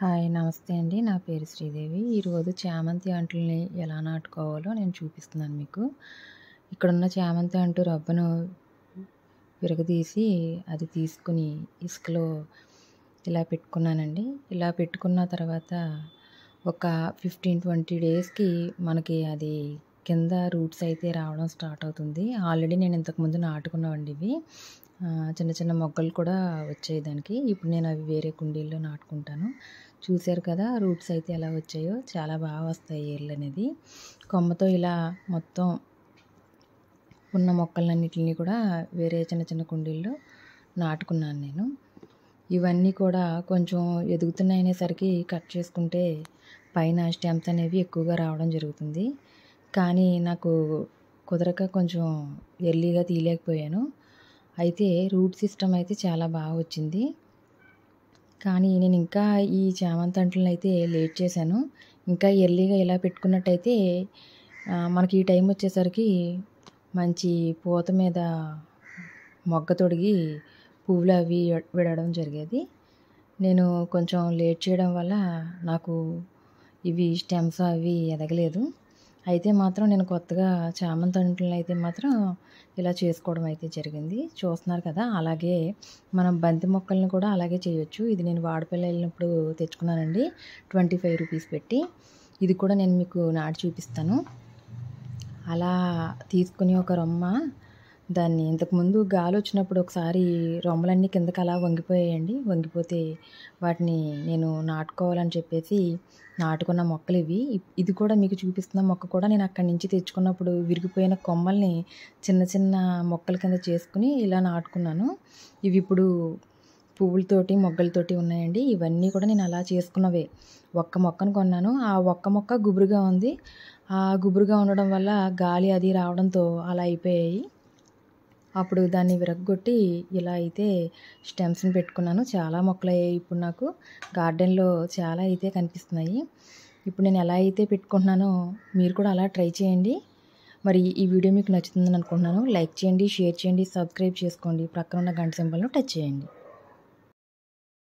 hi నమస్తే అండి నా పేరు శ్రీదేవి ఈరోజు చామంతి అంటుల్ని ఎలా నాటుకోవాలో నేను చూపిస్తున్నాను మీకు ఇక్కడున్న చామంతి అంటు రబ్బను విరగదీసి అది తీసుకుని ఇసుకలో ఇలా పెట్టుకున్నానండి ఇలా పెట్టుకున్న తర్వాత ఒక ఫిఫ్టీన్ ట్వంటీ డేస్కి మనకి అది కింద రూట్స్ అయితే రావడం స్టార్ట్ అవుతుంది ఆల్రెడీ నేను ఇంతకుముందు నాటుకున్నామండి ఇవి చిన్న చిన్న మొగ్గలు కూడా వచ్చాయి దానికి ఇప్పుడు నేను అవి వేరే కుండీల్లో నాటుకుంటాను చూశారు కదా రూట్స్ అయితే ఎలా వచ్చాయో చాలా బాగా వస్తాయి ఏర్లు అనేది కొమ్మతో ఇలా మొత్తం ఉన్న మొక్కలన్నిటిని కూడా వేరే చిన్న చిన్న కుండీల్లో నాటుకున్నాను నేను ఇవన్నీ కూడా కొంచెం ఎదుగుతున్నాయనేసరికి కట్ చేసుకుంటే పైన స్టెమ్స్ అనేవి ఎక్కువగా రావడం జరుగుతుంది కానీ నాకు కుదరక కొంచెం ఎర్లీగా తీయలేకపోయాను అయితే రూట్ సిస్టమ్ అయితే చాలా బాగా వచ్చింది కానీ నేను ఇంకా ఈ చామంతంట్లను అయితే లేట్ చేశాను ఇంకా ఎర్లీగా ఇలా పెట్టుకున్నట్టయితే మనకి ఈ టైం వచ్చేసరికి మంచి పూత మీద మొగ్గ తొడిగి పువ్వులు అవి విడడం జరిగేది నేను కొంచెం లేట్ చేయడం వల్ల నాకు ఇవి స్టెమ్స్ అవి ఎదగలేదు అయితే మాత్రం నేను కొత్తగా చామంతంటులను అయితే మాత్రం ఇలా చేసుకోవడం అయితే జరిగింది చూస్తున్నారు కదా అలాగే మనం బంతి మొక్కలను కూడా అలాగే చేయొచ్చు ఇది నేను వాడపల్లి వెళ్ళినప్పుడు తెచ్చుకున్నానండి ట్వంటీ ఫైవ్ రూపీస్ పెట్టి ఇది కూడా నేను మీకు నాటి చూపిస్తాను అలా తీసుకుని ఒక రొమ్మ దాన్ని ఇంతకుముందు గాలి వచ్చినప్పుడు ఒకసారి రొమ్మలన్నీ కిందకి అలా వంగిపోయాయండి వంగిపోతే వాటిని నేను నాటుకోవాలని చెప్పేసి నాటుకున్న మొక్కలు ఇవి ఇది కూడా మీకు చూపిస్తున్న మొక్క కూడా నేను అక్కడి నుంచి తెచ్చుకున్నప్పుడు విరిగిపోయిన కొమ్మల్ని చిన్న చిన్న మొక్కల కింద చేసుకుని ఇలా నాటుకున్నాను ఇవి ఇప్పుడు పువ్వులతోటి మొగ్గలతోటి ఉన్నాయండి ఇవన్నీ కూడా నేను అలా చేసుకున్నవే ఒక్క మొక్కను కొన్నాను ఆ ఒక్క మొక్క గుబురుగా ఉంది ఆ గుబురుగా ఉండడం వల్ల గాలి అది రావడంతో అలా అయిపోయాయి అప్పుడు దాన్ని విరగ్గొట్టి ఇలా అయితే స్టెమ్స్ని పెట్టుకున్నాను చాలా మొక్కలు అయ్యాయి ఇప్పుడు నాకు గార్డెన్లో చాలా అయితే కనిపిస్తున్నాయి ఇప్పుడు నేను ఎలా అయితే పెట్టుకుంటున్నానో మీరు కూడా అలా ట్రై చేయండి మరి ఈ వీడియో మీకు నచ్చుతుందని అనుకుంటున్నాను లైక్ చేయండి షేర్ చేయండి సబ్స్క్రైబ్ చేసుకోండి ప్రక్కన ఉన్న గంట సింబల్ను టచ్ చేయండి